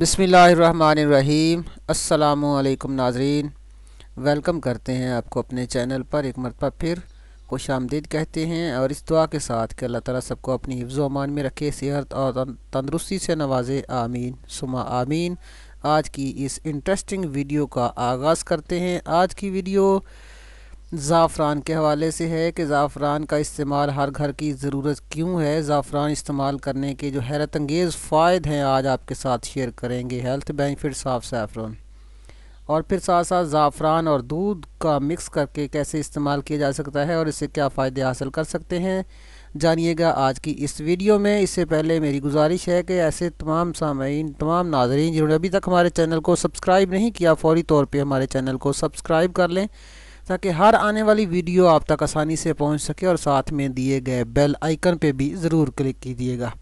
बसमीम् अल्लाम नाजरीन वेलकम करते हैं आपको अपने चैनल पर एक मरतबा फिर खुश आमदीद कहते हैं और इस दुआ के साथ कि अल्लाह ताला सबको अपनी हिफ्ज़ अमान में रखे सेहत और तंदरुस्ती से नवाजे आमीन सुमा आमीन आज की इस इंटरेस्टिंग वीडियो का आगाज़ करते हैं आज की वीडियो ज़ाफ़रान के हवाले से है कि ज़ाफ़रान का इस्तेमाल हर घर की ज़रूरत क्यों है ज़ाफ़रान इस्तेमाल करने के जो हैरत अंगेज़ फ़ायद हैं आज आपके साथ शेयर करेंगे हेल्थ बेनिफिट्स ऑफ सैफ़रन और फिर साथ साथ ज़ाफ़रान और दूध का मिक्स करके कैसे इस्तेमाल किया जा सकता है और इससे क्या फ़ायदे हासिल कर सकते हैं जानिएगा आज की इस वीडियो में इससे पहले मेरी गुजारिश है कि ऐसे तमाम सामीन तमाम नाजरीन जिन्होंने अभी तक हमारे चैनल को सब्सक्राइब नहीं किया फौरी तौर पर हमारे चैनल को सब्सक्राइब कर लें ताकि हर आने वाली वीडियो आप तक आसानी से पहुंच सके और साथ में दिए गए बेल आइकन पे भी ज़रूर क्लिक कीजिएगा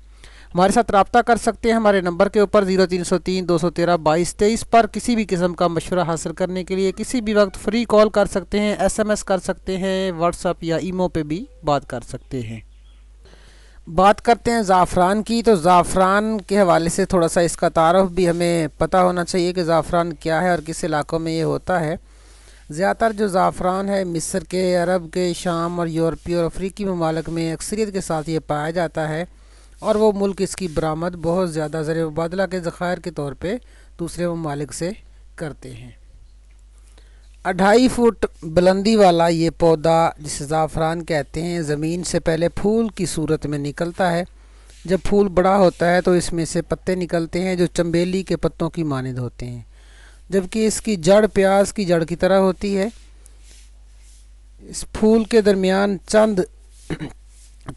हमारे साथ रबता कर सकते हैं हमारे नंबर के ऊपर ज़ीरो तीन सौ तीन दो सौ तेरह बाईस तेईस पर किसी भी किस्म का मशवरा हासिल करने के लिए किसी भी वक्त फ़्री कॉल कर सकते हैं एस एम एस कर सकते हैं व्हाट्सअप या ईमो पे भी बात कर सकते हैं बात करते हैं ज़ाफ़रान की तो ज़ाफ़रान के हवाले से थोड़ा सा इसका तारफ़ भी हमें पता होना चाहिए कि ज़ाफ़रान क्या है और किस इलाक़ों में ये होता है ज़्यादातर जो ज़ाफ़रान है मिस्र के अरब के शाम और यूरोपी और अफ्रीकी ममालक में अक्सरीत के साथ ये पाया जाता है और वो मुल्क इसकी बरामद बहुत ज़्यादा ज़र मुबादला के ज़ख़ायर के तौर पर दूसरे ममालिक से करते हैं अढ़ाई फुट बुलंदी वाला ये पौधा जिसे ज़ाफ़रान कहते हैं ज़मीन से पहले फूल की सूरत में निकलता है जब फूल बड़ा होता है तो इसमें से पत्ते निकलते हैं जो चम्बेली के पत्तों की मानद होते हैं जबकि इसकी जड़ प्याज की जड़ की तरह होती है इस फूल के दरमियान चंद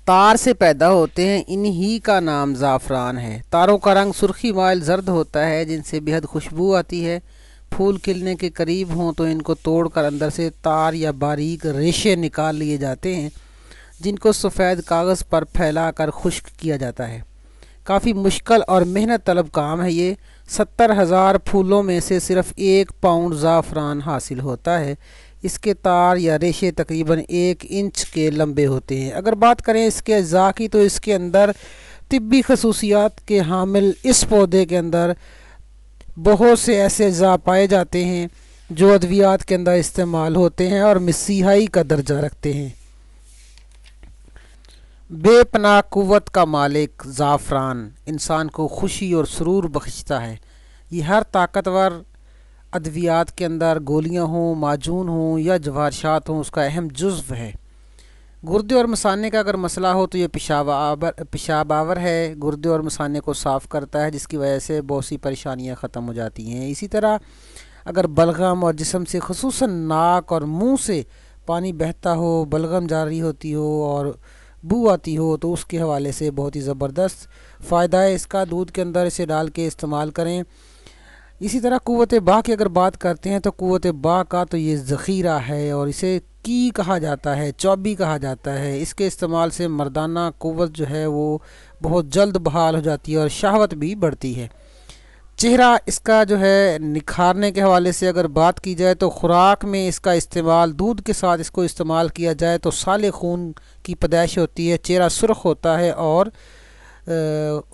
तार से पैदा होते हैं इन्हीं का नाम ज़ाफ़रान है तारों का रंग सुर्खी माइल जर्द होता है जिनसे बेहद खुशबू आती है फूल खिलने के करीब हों तो इनको तोड़कर अंदर से तार या बारीक रेशे निकाल लिए जाते हैं जिनको सफ़ेद कागज़ पर फैलाकर खुश्क किया जाता है काफ़ी मुश्किल और मेहनत तलब काम है ये सत्तर हज़ार फूलों में से सिर्फ एक पाउंड ज़ाफ़रान हासिल होता है इसके तार या रेशे तकरीबन एक इंच के लंबे होते हैं अगर बात करें इसके अज़ा की तो इसके अंदर तबी खसूसियात के हामिल इस पौधे के अंदर बहुत से ऐसे अज़ा पाए जाते हैं जो अद्वियात के अंदर इस्तेमाल होते हैं और मसीहाई का दर्जा रखते हैं बेपना क़वत का मालिक ज़ाफ़रान इंसान को खुशी और सुरूर बख्शता है ये हर ताकतवर अद्वियात के अंदर गोलियां हों माजून हों या जवारशात हों उसका अहम जुज्व है गुर्दे और मसाने का अगर मसला हो तो ये पेशाबावर पेशाबावर है गुर्दे और मसाने को साफ़ करता है जिसकी वजह से बहुत सी परेशानियाँ ख़त्म हो जाती हैं इसी तरह अगर बलगम और जिसम से खसूस नाक और मुँह से पानी बहता हो बलगम जारी होती हो और बू आती हो तो उसके हवाले से बहुत ही ज़बरदस्त फ़ायदा है इसका दूध के अंदर इसे डाल के इस्तेमाल करें इसी तरह क़वत बा की अगर बात करते हैं तो क़वत बा का तो ये ज़ख़ीरा है और इसे की कहा जाता है चौबी कहा जाता है इसके इस्तेमाल से मर्दाना क़वत जो है वो बहुत जल्द बहाल हो जाती है और शहावत भी बढ़ती है चेहरा इसका जो है निखारने के हवाले से अगर बात की जाए तो ख़ुराक में इसका इस्तेमाल दूध के साथ इसको इस्तेमाल किया जाए तो साले खून की पैदाइश होती है चेहरा सुर्ख होता है और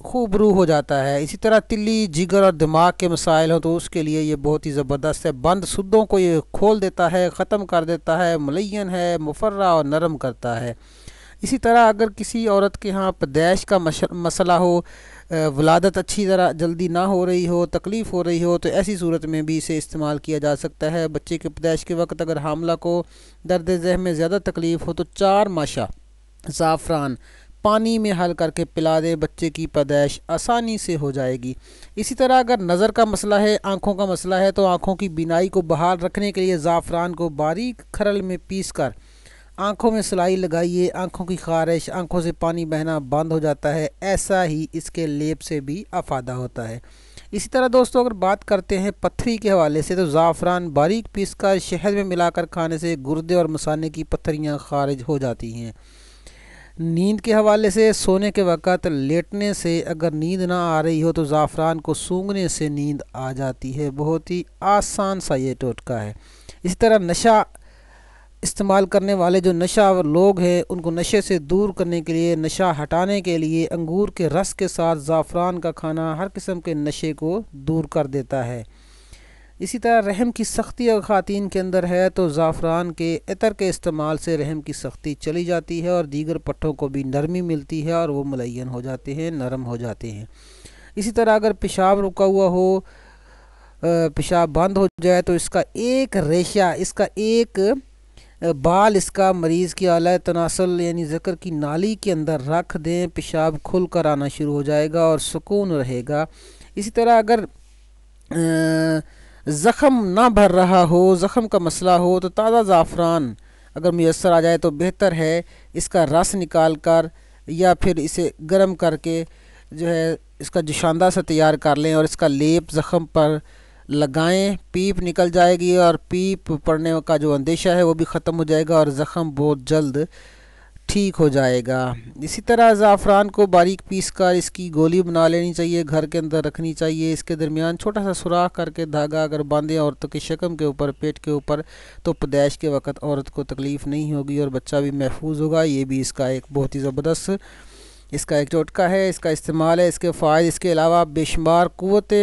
खूब रू हो जाता है इसी तरह तिल्ली जिगर और दिमाग के मसाइल हों तो उसके लिए ये बहुत ही ज़बरदस्त है बंद सुदों को ये खोल देता है ख़त्म कर देता है मुलैन है मुफर्रा और नरम करता है इसी तरह अगर किसी औरत के यहाँ पैदाइश का मसला हो वलादत अच्छी तरह जल्दी ना हो रही हो तकलीफ़ हो रही हो तो ऐसी सूरत में भी इसे इस्तेमाल किया जा सकता है बच्चे के पैदाइश के वक्त अगर हामला को दर्द जह में ज़्यादा तकलीफ़ हो तो चार माशा ज़ाफ़रान पानी में हल करके पिला दे बच्चे की पैदाइश आसानी से हो जाएगी इसी तरह अगर नज़र का मसला है आँखों का मसला है तो आँखों की बीनाई को बहाल रखने के लिए ज़ाफ़रान को बारीक खरल में पीस कर आंखों में सिलाई लगाइए आंखों की खारिश आंखों से पानी बहना बंद हो जाता है ऐसा ही इसके लेप से भी अफादा होता है इसी तरह दोस्तों अगर बात करते हैं पत्थरी के हवाले से तो ज़ाफ़रान बारीक पीस कर शहद में मिलाकर खाने से गुर्दे और मसाने की पत्थरियाँ खारिज हो जाती हैं नींद के हवाले से सोने के वक़्त लेटने से अगर नींद ना आ रही हो तो ज़ाफ़रान को सूंघने से नींद आ जाती है बहुत ही आसान सा ये टोटका है इसी तरह नशा इस्तेमाल करने वाले जो नशावर लोग हैं उनको नशे से दूर करने के लिए नशा हटाने के लिए अंगूर के रस के साथ ज़ाफ़रान का खाना हर किस्म के नशे को दूर कर देता है इसी तरह रहम की सख्ती अगर खातिन के अंदर है तो ज़ाफ़रान के इतर के इस्तेमाल से रहम की सख्ती चली जाती है और दीगर पट्टों को भी नरमी मिलती है और वो मुलैन हो जाते हैं नरम हो जाते हैं इसी तरह अगर पेशाब रुका हुआ हो पेशाब बंद हो जाए तो इसका एक रेशा इसका एक बाल इसका मरीज़ की आला तनासल यानी ज़कर की नाली के अंदर रख दें पेशाब खुल कर आना शुरू हो जाएगा और सुकून रहेगा इसी तरह अगर ज़ख़म ना भर रहा हो ज़ख़म का मसला हो तो ताज़ा ज़ाफ़रान अगर मैसर आ जाए तो बेहतर है इसका रस निकाल कर या फिर इसे गर्म करके जो है इसका जुशानदा सा तैयार कर लें और इसका लेप ज़ख़म पर लगाएं पीप निकल जाएगी और पीप पड़ने का जो अंदेशा है वो भी ख़त्म हो जाएगा और ज़ख़म बहुत जल्द ठीक हो जाएगा इसी तरह ज़ाफ़रान को बारीक पीस कर इसकी गोली बना लेनी चाहिए घर के अंदर रखनी चाहिए इसके दरमियान छोटा सा सुराख करके धागा अगर बांधें औरतों के शक्म के ऊपर पेट के ऊपर तो पैदाइश के वक़्त औरत को तकलीफ़ नहीं होगी और बच्चा भी महफूज होगा ये भी इसका एक बहुत ही ज़बरदस्त इसका एक टोटका है इसका इस्तेमाल है इसके फ़ायद इसके अलावा बेशुमार क़वत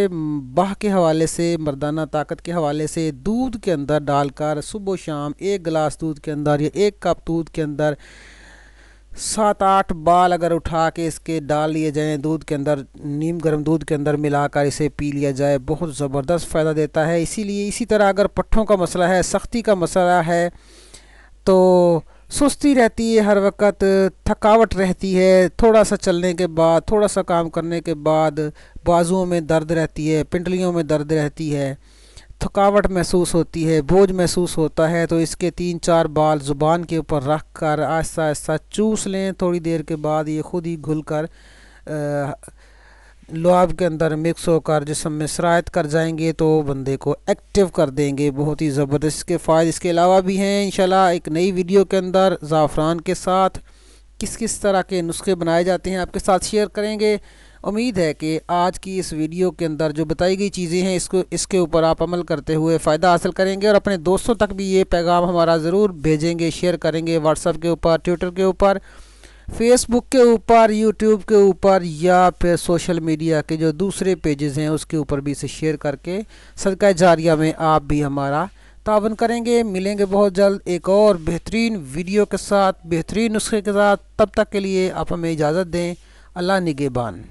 बह के हवाले से मर्दाना ताकत के हवाले से दूध के अंदर डालकर सुबह शाम एक गिलास दूध के अंदर या एक कप दूध के अंदर सात आठ बाल अगर उठा के इसके डाल लिए जाएँ दूध के अंदर नीम गर्म दूध के अंदर मिलाकर इसे पी लिया जाए बहुत ज़बरदस्त फ़ायदा देता है इसीलिए इसी तरह अगर पट्ठों का मसला है सख्ती का मसला है तो सुस्ती रहती है हर वक्त थकावट रहती है थोड़ा सा चलने के बाद थोड़ा सा काम करने के बाद बाजुओं में दर्द रहती है पिंडलियों में दर्द रहती है थकावट महसूस होती है बोझ महसूस होता है तो इसके तीन चार बाल ज़ुबान के ऊपर रख कर आहिस्ता आहिस्ता चूस लें थोड़ी देर के बाद ये खुद ही घुल कर आ, लुआब के अंदर मिक्स होकर जिसम में शरात कर जाएंगे तो बंदे को एक्टिव कर देंगे बहुत ही ज़बरदस्त के फ़ायदे इसके अलावा भी हैं इंशाल्लाह एक नई वीडियो के अंदर ज़ाफ़रान के साथ किस किस तरह के नुस्खे बनाए जाते हैं आपके साथ शेयर करेंगे उम्मीद है कि आज की इस वीडियो के अंदर जो बताई गई चीज़ें हैं इसको इसके ऊपर आप अमल करते हुए फ़ायदा हासिल करेंगे और अपने दोस्तों तक भी ये पैगाम हमारा ज़रूर भेजेंगे शेयर करेंगे व्हाट्सअप के ऊपर ट्विटर के ऊपर फेसबुक के ऊपर यूट्यूब के ऊपर या फिर सोशल मीडिया के जो दूसरे पेजेस हैं उसके ऊपर भी इसे शेयर करके सदका जारिया में आप भी हमारा तावन करेंगे मिलेंगे बहुत जल्द एक और बेहतरीन वीडियो के साथ बेहतरीन नुस्खे के साथ तब तक के लिए आप हमें इजाज़त दें अल्लाह निगेबान